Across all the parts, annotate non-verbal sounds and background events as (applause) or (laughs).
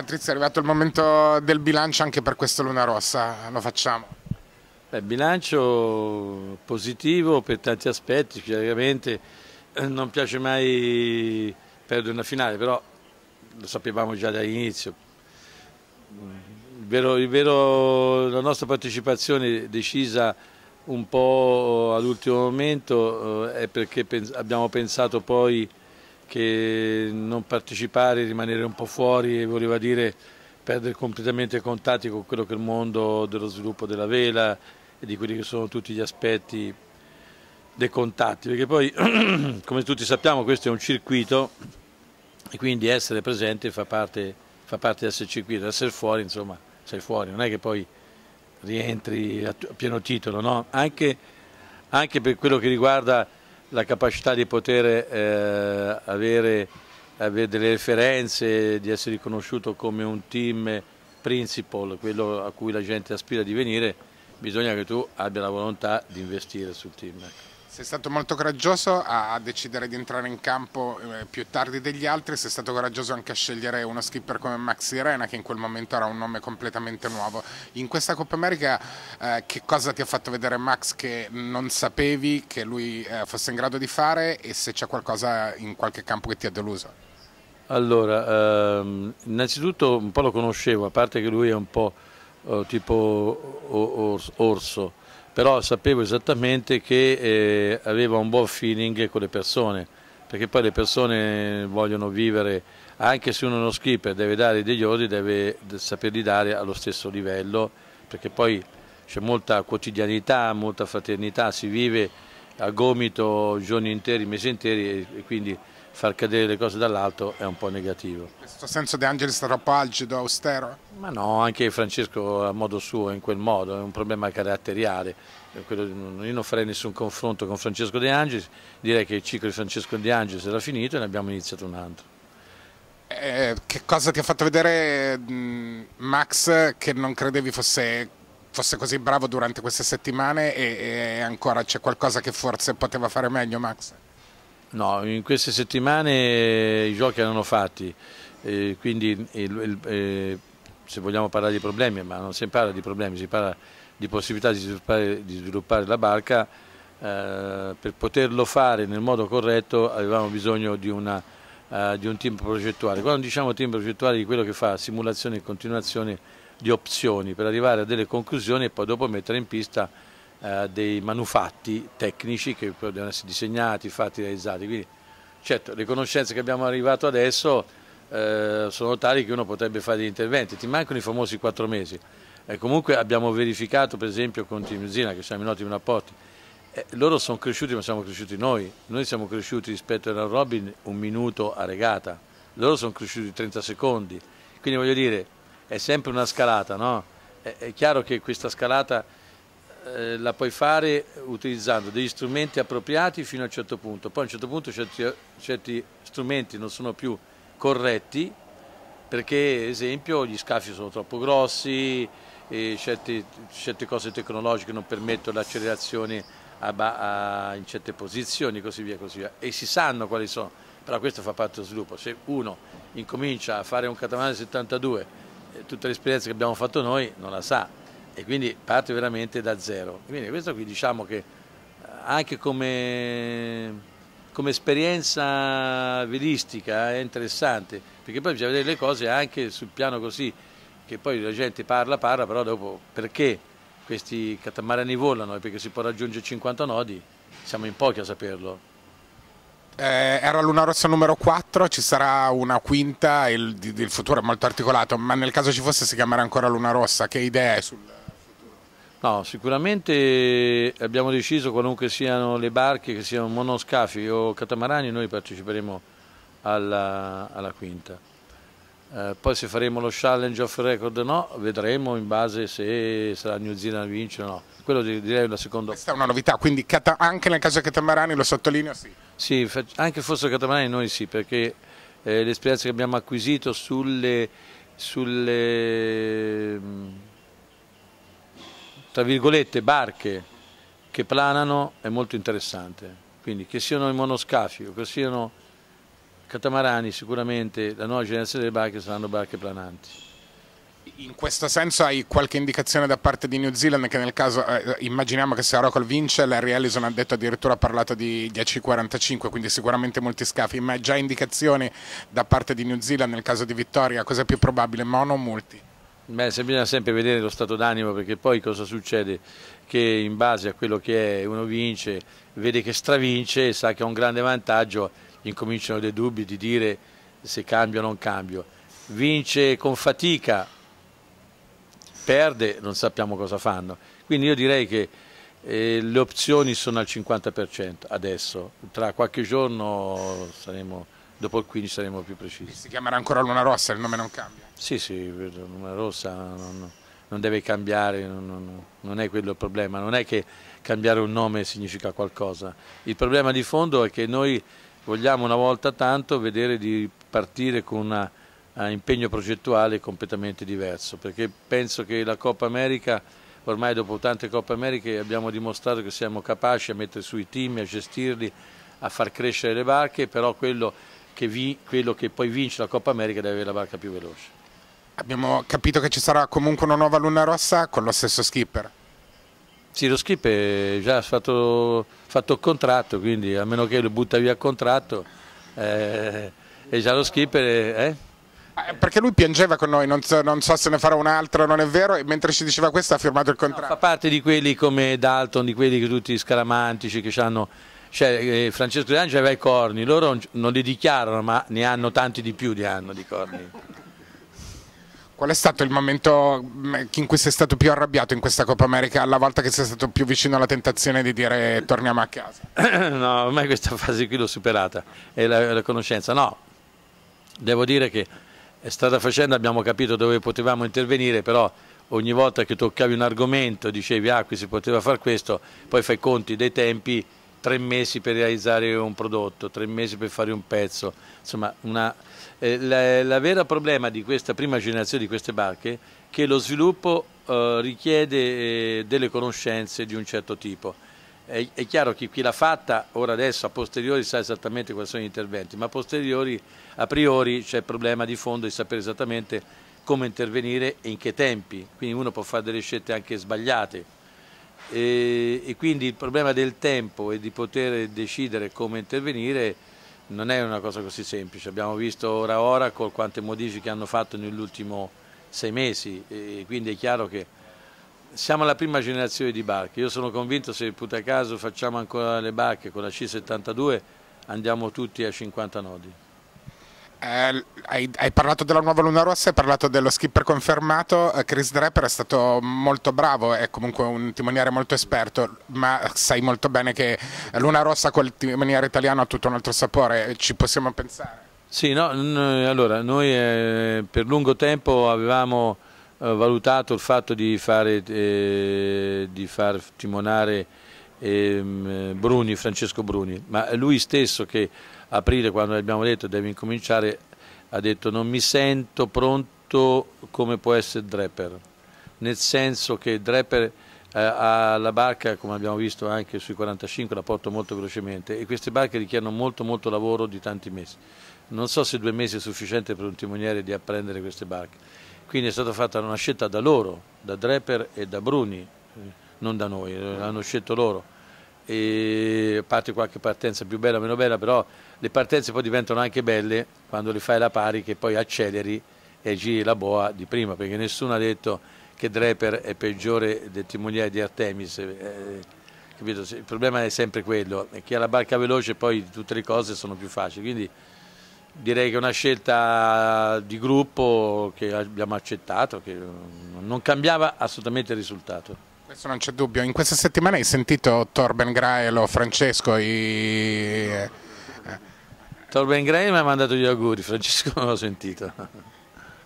Patrizia è arrivato il momento del bilancio anche per questo Luna Rossa, lo facciamo. Beh, bilancio positivo per tanti aspetti, chiaramente eh, non piace mai perdere una finale, però lo sapevamo già dall'inizio. la nostra partecipazione decisa un po' all'ultimo momento eh, è perché abbiamo pensato poi che non partecipare, rimanere un po' fuori voleva dire perdere completamente i contatti con quello che è il mondo dello sviluppo della vela e di quelli che sono tutti gli aspetti dei contatti, perché poi (clears throat) come tutti sappiamo questo è un circuito e quindi essere presente fa parte, fa parte del circuito, essere fuori insomma sei fuori, non è che poi rientri a pieno titolo, no? anche, anche per quello che riguarda la capacità di poter eh, avere, avere, delle referenze, di essere riconosciuto come un team principal, quello a cui la gente aspira di venire, bisogna che tu abbia la volontà di investire sul team. Ecco. Sei stato molto coraggioso a decidere di entrare in campo eh, più tardi degli altri, sei stato coraggioso anche a scegliere uno skipper come Maxi Rena che in quel momento era un nome completamente nuovo. In questa Coppa America eh, che cosa ti ha fatto vedere Max che non sapevi che lui eh, fosse in grado di fare e se c'è qualcosa in qualche campo che ti ha deluso? Allora, ehm, innanzitutto un po' lo conoscevo, a parte che lui è un po' eh, tipo orso però sapevo esattamente che eh, aveva un buon feeling con le persone, perché poi le persone vogliono vivere, anche se uno è uno skipper deve dare degli ordini, deve saperli dare allo stesso livello, perché poi c'è molta quotidianità, molta fraternità, si vive a gomito giorni interi, mesi interi e quindi far cadere le cose dall'alto è un po' negativo. Questo senso De Angelis troppo algido, austero? Ma no, anche Francesco a modo suo, in quel modo, è un problema caratteriale. Io non farei nessun confronto con Francesco De Angelis, direi che il ciclo di Francesco De Angelis era finito e ne abbiamo iniziato un altro. Eh, che cosa ti ha fatto vedere mm, Max che non credevi fosse, fosse così bravo durante queste settimane e, e ancora c'è qualcosa che forse poteva fare meglio Max? No, in queste settimane i giochi erano fatti, eh, quindi il, il, se vogliamo parlare di problemi, ma non si parla di problemi, si parla di possibilità di sviluppare, di sviluppare la barca, eh, per poterlo fare nel modo corretto avevamo bisogno di, una, eh, di, un team progettuale. Quando diciamo team progettuale di quello che fa simulazione e continuazione di opzioni per arrivare a delle conclusioni e poi dopo mettere in pista eh, dei manufatti tecnici che devono essere disegnati, fatti, realizzati. Quindi certo, le conoscenze che abbiamo arrivato adesso eh, sono tali che uno potrebbe fare degli interventi, ti mancano i famosi quattro mesi. Eh, comunque abbiamo verificato per esempio con Timusina che siamo in ottimi rapporti, eh, loro sono cresciuti ma siamo cresciuti noi, noi siamo cresciuti rispetto alla Robin un minuto a regata, loro sono cresciuti 30 secondi, quindi voglio dire è sempre una scalata, no? è, è chiaro che questa scalata eh, la puoi fare utilizzando degli strumenti appropriati fino a un certo punto, poi a un certo punto certi, certi strumenti non sono più corretti perché ad esempio gli scafi sono troppo grossi, certe, certe, cose tecnologiche non permettono l'accelerazione in certe posizioni e così via, così via. E si sanno quali sono, però questo fa parte dello sviluppo. Se uno incomincia a fare un catamarano 72, eh, tutte le esperienze che abbiamo fatto noi non la sa, e quindi parte veramente da zero. Quindi questo qui diciamo che eh, anche come, come esperienza velistica eh, è interessante, perché poi bisogna vedere le cose anche sul piano così, che poi la gente parla, parla, però dopo perché questi catamarani volano e perché si può raggiungere 50 nodi, siamo in pochi a saperlo. Eh, era Luna Rossa numero 4, ci sarà una quinta, il, il futuro è molto articolato, ma nel caso ci fosse si chiamerà ancora Luna Rossa, che idea è sul... No, sicuramente abbiamo deciso qualunque siano le barche, che siano monoscafi o catamarani, noi parteciperemo alla, alla quinta. Eh, poi se faremo lo challenge off record o no, vedremo in base se sarà New Zealand a vincere o no. Quello direi la seconda. Questa è una novità, quindi anche nel caso dei catamarani, lo sottolineo, sì. Sì, anche fossero catamarani noi sì, perché eh, l'esperienza che abbiamo acquisito sulle... sulle mm, tra virgolette, barche che planano è molto interessante. Quindi che siano i monoscafi o che siano catamarani, sicuramente la nuova generazione delle barche saranno barche plananti. In questo senso hai qualche indicazione da parte di New Zealand che nel caso eh, eh immaginiamo che se Oracle vince Larry Ellison ha detto addirittura ha parlato di 10.45 quindi sicuramente molti scafi ma hai già indicazioni da parte di New Zealand nel caso di vittoria cosa è più probabile mono o multi? Beh, se bisogna sempre vedere lo stato d'animo perché poi cosa succede? Che in base a quello che è uno vince, vede che stravince e sa che ha un grande vantaggio, incominciano dei dubbi di dire se cambio o non cambio. Vince con fatica, perde, non sappiamo cosa fanno. Quindi io direi che eh, le opzioni sono al 50% adesso, tra qualche giorno saremo dopo il 15 saremo più precisi. si chiamerà ancora Luna Rossa, il nome non cambia? Sì, sì, Luna Rossa non, non deve cambiare, non, non, è quello il problema, non è che cambiare un nome significa qualcosa. Il problema di fondo è che noi vogliamo una volta tanto vedere di partire con un impegno progettuale completamente diverso, perché penso che la Coppa America ormai dopo tante Coppe Americhe abbiamo dimostrato che siamo capaci a mettere su i team, a gestirli, a far crescere le barche, però quello che vi, quello che poi vince la Coppa America deve avere la barca più veloce. Abbiamo capito che ci sarà comunque una nuova Luna Rossa con lo stesso skipper. Sì, lo skipper è già fatto, fatto contratto, quindi a meno che lo butta via il contratto, eh, è già lo skipper. Eh? Ah, eh perché lui piangeva con noi, non so, non so se ne farà un altro, non è vero, e mentre ci diceva questo ha firmato il contratto. No, fa parte di quelli come Dalton, di quelli che tutti scaramantici, che hanno cioè, eh, Francesco Angelo aveva i corni, loro non li dichiarano ma ne hanno tanti di più di hanno di corni. Qual è stato il momento mm, in cui sei stato più arrabbiato in questa Coppa America, alla volta che sei stato più vicino alla tentazione di dire torniamo a casa? (clears throat) No, ormai questa fase qui l'ho superata, è la, la, conoscenza. No, devo dire che eh, strada facendo abbiamo capito dove potevamo intervenire, però ogni volta che toccavi un argomento dicevi ah qui si poteva fare questo, poi fai conti dei tempi tre mesi per realizzare un prodotto, tre mesi per fare un pezzo, insomma una, eh, la, la, vera problema di questa prima generazione di queste barche è che lo sviluppo eh, richiede eh, delle conoscenze di un certo tipo. È, è chiaro che chi l'ha fatta ora adesso a posteriori sa esattamente quali sono gli interventi, ma a posteriori, a priori c'è il problema di fondo di sapere esattamente come intervenire e in che tempi, quindi uno può fare delle scelte anche sbagliate e, e quindi il problema del tempo e di poter decidere come intervenire non è una cosa così semplice. Abbiamo visto ora ora con quante modifiche hanno fatto negli ultimi sei mesi e quindi è chiaro che siamo alla prima generazione di barche. Io sono convinto se puta caso facciamo ancora le barche con la C72 andiamo tutti a 50 nodi. Eh, hai, hai, parlato della nuova Luna Rossa, hai parlato dello skipper confermato, eh, Chris Draper è stato molto bravo, è comunque un timoniere molto esperto, ma sai molto bene che Luna Rossa col timoniere italiano ha tutto un altro sapore, ci possiamo pensare? Sì, no, noi, allora noi eh, per lungo tempo avevamo eh, valutato il fatto di, fare, eh, di far timonare ehm, Bruni, Francesco Bruni, ma lui stesso che aprile quando abbiamo detto devi incominciare ha detto non mi sento pronto come può essere Draper, nel senso che Draper eh, ha la barca, come abbiamo visto anche sui 45, la porto molto velocemente e queste barche richiedono molto molto lavoro di tanti mesi. Non so se due mesi è sufficiente per un timoniere di apprendere queste barche. Quindi è stata fatta una scelta da loro, da Draper e da Bruni, eh, non da noi, l'hanno eh, scelto loro. E a parte qualche partenza più bella o meno bella, però le partenze poi diventano anche belle quando le fai la pari che poi acceleri e giri la boa di prima, perché nessuno ha detto che Draper è peggiore del timoniere di Artemis. Eh, il problema è sempre quello, che ha la barca veloce poi tutte le cose sono più facili, quindi direi che è una scelta di gruppo che abbiamo accettato, che non cambiava assolutamente il risultato. Questo non c'è dubbio, in questa settimana hai sentito Torben o Francesco, i... Torben Gray mi ha mandato gli auguri, Francesco (laughs) non l'ho sentito.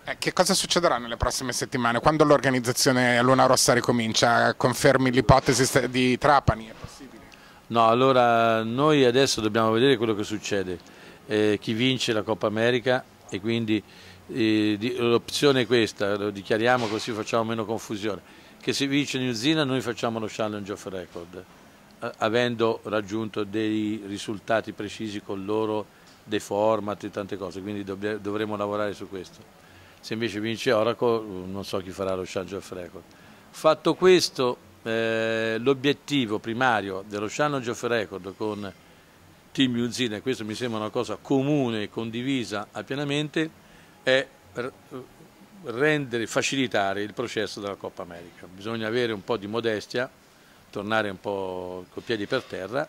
Eh, che cosa succederà nelle prossime settimane? Quando l'organizzazione Luna Rossa ricomincia? Confermi l'ipotesi di Trapani? È possibile? No, allora noi adesso dobbiamo vedere quello che succede. Eh, chi vince la Coppa America e quindi eh, l'opzione è questa, lo dichiariamo così facciamo meno confusione, che se vince New Zealand noi facciamo lo challenge of record, avendo raggiunto dei risultati precisi con loro dei format e tante cose, quindi dovremo lavorare su questo. Se invece vince Oracle mm, non so chi farà lo Challenge of Record. Fatto questo, eh, l'obiettivo primario dello Challenge of Record con Team Uzina, e questo mi sembra una cosa comune e condivisa pienamente, è rendere, facilitare il processo della Coppa America. Bisogna avere un po' di modestia, tornare un po' con i piedi per terra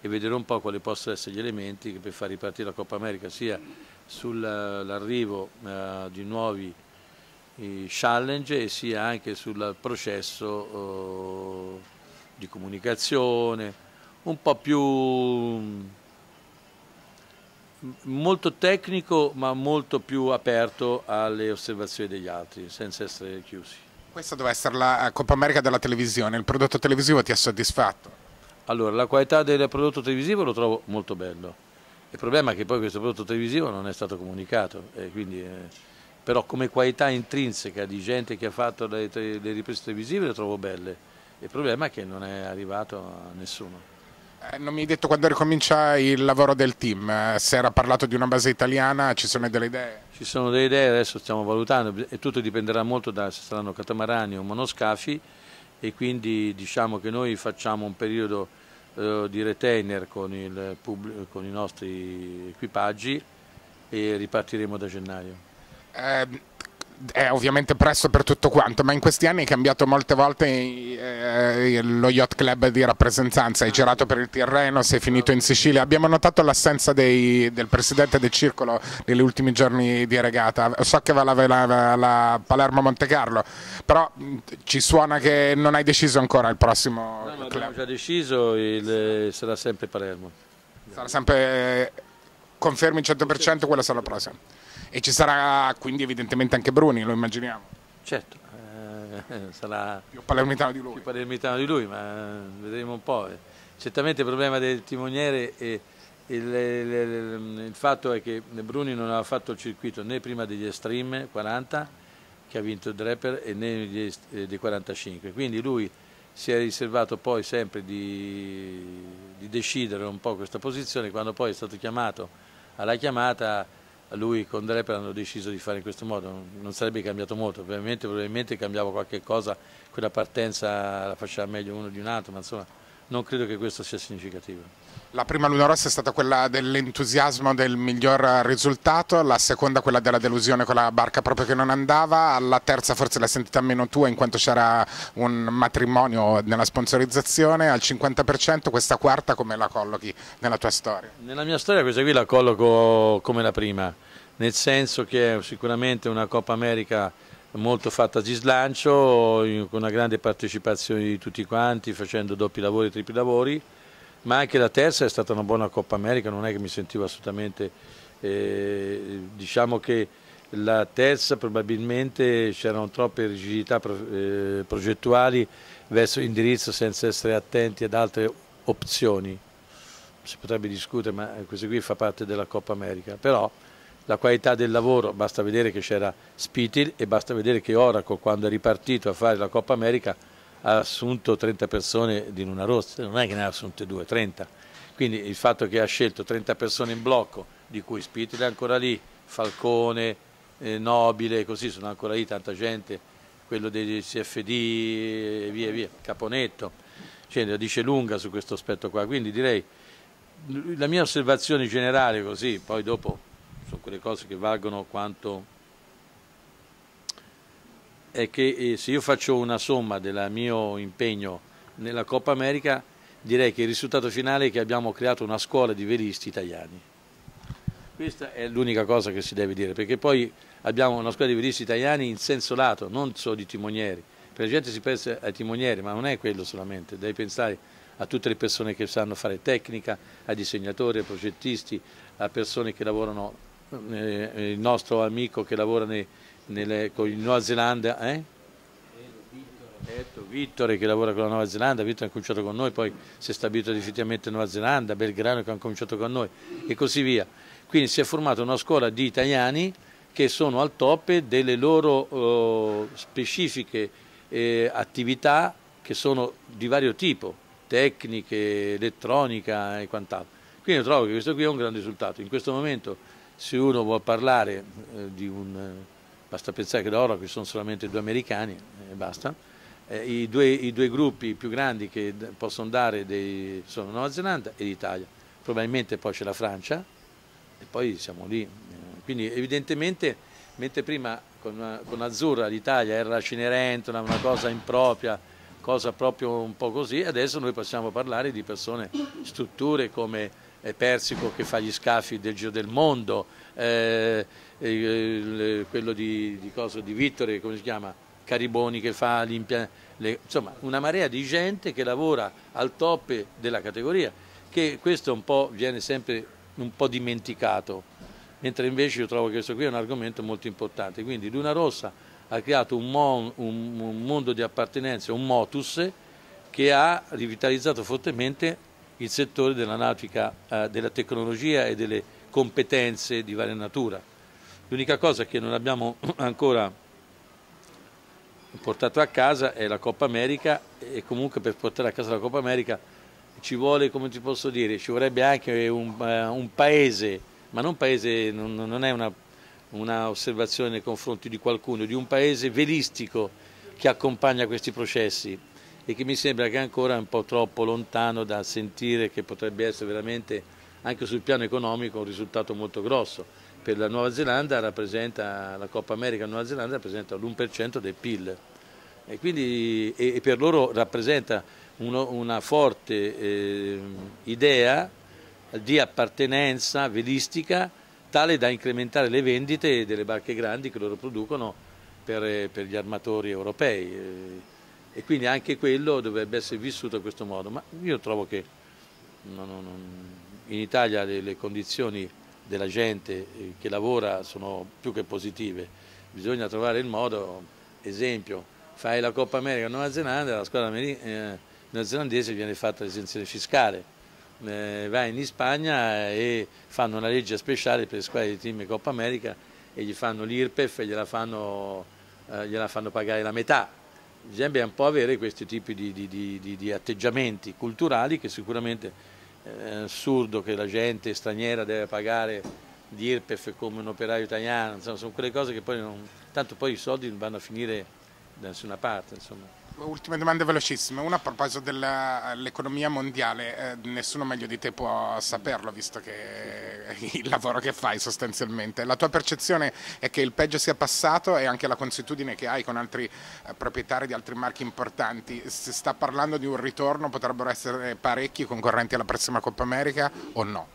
e vedere un po' quali possono essere gli elementi che per far ripartire la Coppa America sia sull'arrivo eh, di nuovi eh, challenge e sia anche sul processo eh, di comunicazione un po' più mm, molto tecnico ma molto più aperto alle osservazioni degli altri senza essere chiusi. Questa doveva essere la eh, Coppa America della televisione, il prodotto televisivo ti ha soddisfatto? Allora, la qualità del prodotto televisivo lo trovo molto bello. Il problema è che poi questo prodotto televisivo non è stato comunicato, eh, quindi, eh, però come qualità intrinseca di gente che ha fatto le, le riprese televisive le trovo belle. Il problema è che non è arrivato a nessuno. Eh, non mi hai detto quando ricomincia il lavoro del team, eh, se era parlato di una base italiana, ci sono delle idee? Ci sono delle idee, adesso stiamo valutando e tutto dipenderà molto da se saranno catamarani o monoscafi e quindi diciamo che noi facciamo un periodo eh, di retainer con, il, con, i nostri equipaggi e ripartiremo da gennaio. Um è ovviamente presto per tutto quanto, ma in questi anni hai cambiato molte volte eh, lo yacht club di rappresentanza, hai girato per il Tirreno, sei finito in Sicilia, abbiamo notato l'assenza del presidente del circolo negli ultimi giorni di regata, so che va la, la, la Palermo Monte Carlo, però mm, ci suona che non hai deciso ancora il prossimo no, club. già deciso, il, sarà sempre Palermo. Sarà sempre, eh, confermi il 100% quella sarà la prossima e ci sarà quindi evidentemente anche Bruni, lo immaginiamo. Certo, eh, eh sarà più palermitano di lui. Più palermitano di lui, ma eh, vedremo un po'. Eh. Certamente il problema del timoniere è il, il, il, il fatto è che Bruni non aveva fatto il circuito né prima degli Extreme 40 che ha vinto il Draper e né degli, eh, dei 45, quindi lui si è riservato poi sempre di, di decidere un po' questa posizione quando poi è stato chiamato alla chiamata lui con Dreper hanno deciso di fare in questo modo, non sarebbe cambiato molto, probabilmente, probabilmente cambiava qualche cosa, quella partenza la faceva meglio uno di un altro, ma insomma non credo che questo sia significativo. La prima luna rossa è stata quella dell'entusiasmo del miglior risultato, la seconda quella della delusione con la barca proprio che non andava, la terza forse l'hai sentita meno tua in quanto c'era un matrimonio nella sponsorizzazione al 50%, questa quarta come la collochi nella tua storia? Nella mia storia questa qui la colloco come la prima, nel senso che sicuramente una Coppa America molto fatta di slancio, con una grande partecipazione di tutti quanti, facendo doppi lavori e tripli lavori, ma anche la terza è stata una buona Coppa America, non è che mi sentivo assolutamente, eh, diciamo che la terza probabilmente c'erano troppe rigidità pro, eh, progettuali verso indirizzo senza essere attenti ad altre opzioni, si potrebbe discutere ma questo qui fa parte della Coppa America, però la qualità del lavoro, basta vedere che c'era Spitil e basta vedere che Oracle quando è ripartito a fare la Coppa America ha assunto 30 persone di Luna rossa, non è che ne ha assunte due, 30. Quindi il fatto che ha scelto 30 persone in blocco, di cui Spitil è ancora lì, Falcone, eh, Nobile, così sono ancora lì tanta gente, quello dei CFD e via via, Caponetto, cioè, dice lunga su questo aspetto qua. Quindi direi la mia osservazione generale così, poi dopo sono quelle cose che valgono quanto è che eh, se io faccio una somma del mio impegno nella Coppa America direi che il risultato finale è che abbiamo creato una scuola di veristi italiani. Questa è l'unica cosa che si deve dire, perché poi abbiamo una scuola di veristi italiani in senso lato, non solo di timonieri, perché la gente si pensa ai timonieri, ma non è quello solamente, devi pensare a tutte le persone che sanno fare tecnica, ai disegnatori, ai progettisti, a persone che lavorano eh, il nostro amico che lavora nei, nelle, con il Nuova Zelanda, eh? Ecco, Vittore che lavora con la Nuova Zelanda, Vittore ha cominciato con noi, poi si è stabilito definitivamente in Nuova Zelanda, Belgrano che ha cominciato con noi e così via. Quindi si è formata una scuola di italiani che sono al top delle loro eh, specifiche eh, attività che sono di vario tipo, tecniche, elettronica e quant'altro. Quindi io trovo che questo qui è un grande risultato. In questo momento se uno vuole parlare eh, di un... basta pensare che da ora qui sono solamente due americani e eh, basta, eh, i, due, i, due, gruppi più grandi che possono dare dei, sono Nuova Zelanda e l'Italia, probabilmente poi c'è la Francia e poi siamo lì. Eh, quindi evidentemente, mentre prima con, con Azzurra l'Italia era la Cenerentola, una cosa impropria, cosa proprio un po' così, adesso noi possiamo parlare di persone, strutture come eh, Persico che fa gli scafi del Giro del Mondo, eh, eh, quello di, di, Coso, di Vittore, come si chiama? Cariboni che fa l'impianto, insomma una marea di gente che lavora al top della categoria, che questo un po' viene sempre un po' dimenticato, mentre invece io trovo che questo qui è un argomento molto importante. Quindi Luna Rossa ha creato un, mo, un, un mondo di appartenenza, un motus, che ha rivitalizzato fortemente il settore della nautica, eh, della tecnologia e delle competenze di varia natura. L'unica cosa che non abbiamo (clears throat) ancora portato a casa è la Coppa America e comunque per portare a casa la Coppa America ci vuole, come ti posso dire, ci vorrebbe anche un, eh, un paese, ma non paese, non, è un'osservazione una, nei confronti di qualcuno, di un paese velistico che accompagna questi processi e che mi sembra che ancora è un po' troppo lontano da sentire che potrebbe essere veramente anche sul piano economico un risultato molto grosso. Per la Nuova Zelanda rappresenta, la Coppa America Nuova Zelanda rappresenta l'1% del PIL e, quindi, e, per loro rappresenta uno, una forte eh, idea di appartenenza velistica tale da incrementare le vendite delle barche grandi che loro producono per, per gli armatori europei e quindi anche quello dovrebbe essere vissuto in questo modo. Ma io trovo che non, non, in Italia le, le, condizioni della gente eh, che lavora sono più che positive, bisogna trovare il modo, esempio, fai la Coppa America in Nuova Zelanda, la squadra eh, neozelandese viene fatta l'esenzione fiscale, eh, vai in Spagna e fanno una legge speciale per le squadre di team Coppa America e gli fanno l'IRPEF e gliela fanno, eh, gliela fanno pagare la metà bisogna un po' avere questi tipi di, di, di, di atteggiamenti culturali che sicuramente è eh, assurdo che la gente straniera deve pagare di IRPEF come un operaio italiano, insomma, sono quelle cose che poi non, tanto poi i soldi vanno a finire da nessuna parte. Insomma. Ultime domande velocissime, una a proposito dell'economia mondiale, eh, nessuno meglio di te può saperlo visto che (laughs) il lavoro che fai sostanzialmente. La tua percezione è che il peggio sia passato e anche la consuetudine che hai con altri eh, proprietari di altri marchi importanti, si sta parlando di un ritorno, potrebbero essere parecchi concorrenti alla prossima Coppa America o no?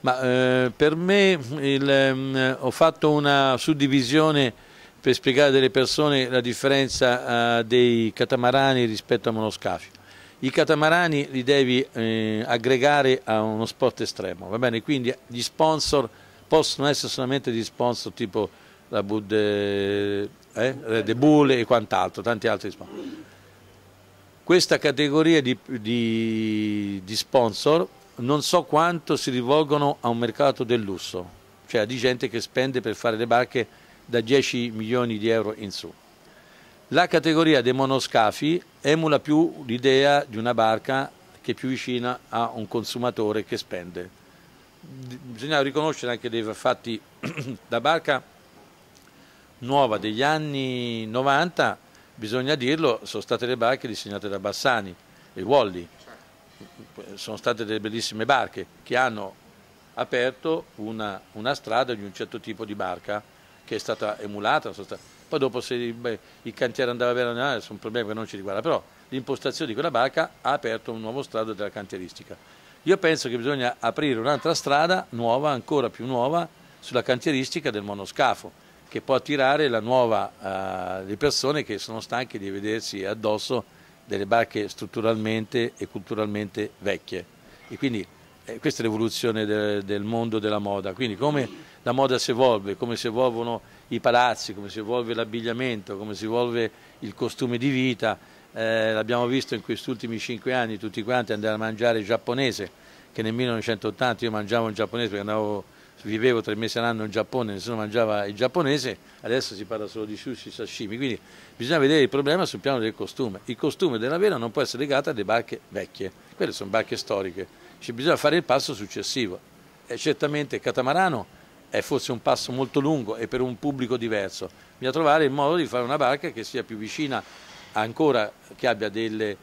Ma, eh, per me il, ehm, ho fatto una suddivisione per spiegare alle persone la differenza eh, dei catamarani rispetto a monoscafi. I catamarani li devi eh, aggregare a uno sport estremo, va bene? Quindi gli sponsor possono essere solamente degli sponsor tipo la Bud, eh, The eh, Bull e quant'altro, tanti altri sponsor. Questa categoria di, di, di sponsor non so quanto si rivolgono a un mercato del lusso, cioè di gente che spende per fare le barche da 10 milioni di euro in su. La categoria dei monoscafi emula più l'idea di una barca che è più vicina a un consumatore che spende. Bisogna riconoscere anche dei fatti da (clears throat) barca nuova degli anni 90, bisogna dirlo, sono state le barche disegnate da Bassani e Wally. Sono state delle bellissime barche che hanno aperto una, una strada di un certo tipo di barca che è stata emulata. Poi dopo se beh, il cantiere andava bene o no, sono problema che non ci riguarda, però l'impostazione di quella barca ha aperto un nuovo strato della cantieristica. Io penso che bisogna aprire un'altra strada nuova, ancora più nuova, sulla cantieristica del monoscafo, che può attirare la nuova, uh, le persone che sono stanche di vedersi addosso delle barche strutturalmente e culturalmente vecchie. E quindi eh, questa è l'evoluzione del, del mondo della moda. Quindi come la moda si evolve, come si evolvono i palazzi, come si evolve l'abbigliamento, come si evolve il costume di vita. Eh, l'abbiamo visto in questi ultimi cinque anni tutti quanti andare a mangiare giapponese, che nel 1980 io mangiavo in giapponese perché andavo, vivevo tre mesi all'anno in Giappone, nessuno mangiava il giapponese, adesso si parla solo di sushi, e sashimi, quindi bisogna vedere il problema sul piano del costume. Il costume della vela non può essere legato alle barche vecchie, quelle sono barche storiche, cioè, bisogna fare il passo successivo. E certamente Catamarano è forse un passo molto lungo e per un pubblico diverso. Bisogna trovare il modo di fare una barca che sia più vicina ancora, che abbia delle, eh,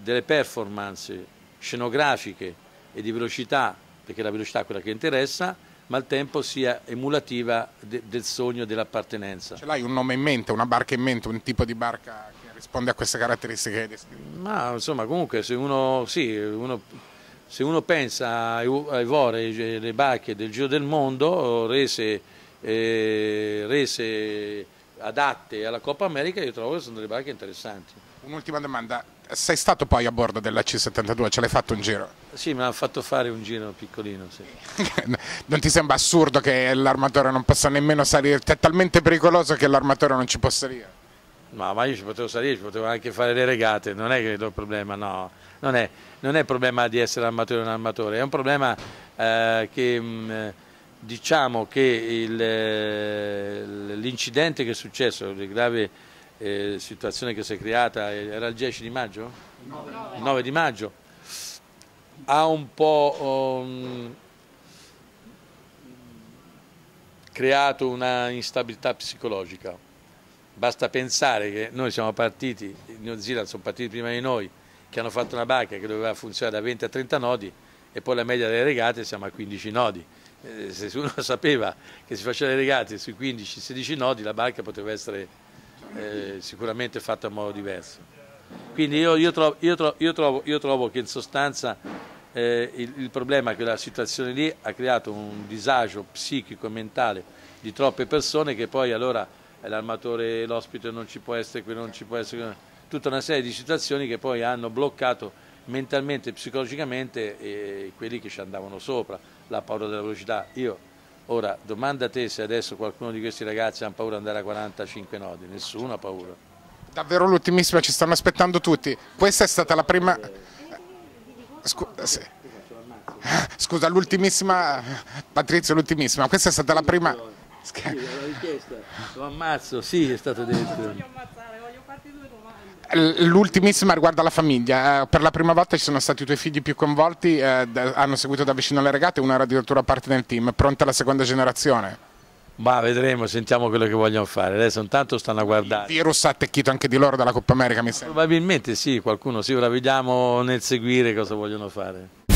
delle performance scenografiche e di velocità, perché la velocità è quella che interessa, ma al tempo sia emulativa de, del sogno e dell'appartenenza. Ce l'hai un nome in mente, una barca in mente, un tipo di barca che risponde a queste caratteristiche Ma insomma comunque se uno, sì, uno se uno pensa ai vore, le barche del giro del mondo rese, eh, rese adatte alla Coppa America, io trovo che sono delle barche interessanti. Un'ultima domanda, sei stato poi a bordo della C72, ce l'hai fatto un giro? Sì, mi ha fatto fare un giro piccolino, sì. (laughs) non ti sembra assurdo che l'armatore non possa nemmeno salire? È talmente pericoloso che l'armatore non ci possa salire? No, ma io ci potevo salire, ci potevo anche fare le regate, non è che vedo il problema, no. Non è, non è problema di essere armatore o non armatore, è un problema eh, che mh, mm, diciamo che eh, l'incidente che è successo, la grave eh, situazione che si è creata, eh, era il 10 di maggio? Il 9 di maggio, ha un po' um, creato una instabilità psicologica Basta pensare che noi siamo partiti, in New Zealand sono partiti prima di noi, che hanno fatto una barca che doveva funzionare da 20 a 30 nodi e poi la media delle regate siamo a 15 nodi. Eh, se uno (laughs) sapeva che si faceva le regate sui 15-16 nodi, la barca poteva essere eh, sicuramente fatta in modo diverso. Quindi io, io, trovo, io, trovo, trovo, io, trovo, che in sostanza eh, il, il problema è che la situazione lì ha creato un disagio psichico e mentale di troppe persone che poi allora l'armatore, l'ospite non ci può essere, quello non ci può essere, tutta una serie di situazioni che poi hanno bloccato mentalmente e psicologicamente eh, quelli che ci andavano sopra, la paura della velocità. Io Ora, domanda a te se adesso qualcuno di questi ragazzi ha paura di andare a 45 nodi, nessuno ha paura. Davvero l'ultimissima, ci stanno aspettando tutti. Questa è stata la prima... Scusa, sì. Scusa l'ultimissima... Patrizio, l'ultimissima. Questa è stata la prima... Sca- sì, era richiesta. Lo ammazzo, sì, è stato detto. No, voglio ammazzare, voglio farti due domande. L'ultimissima riguarda la famiglia. Eh, per la prima volta ci sono stati i tuoi figli più coinvolti, eh, hanno seguito da vicino le regate, una era addirittura parte del team. Pronta la seconda generazione? Ma vedremo, sentiamo quello che vogliono fare. Adesso intanto stanno a guardare. Il virus ha attecchito anche di loro dalla Coppa America, mi sembra. Probabilmente sì, qualcuno sì, ora vediamo nel seguire cosa vogliono fare.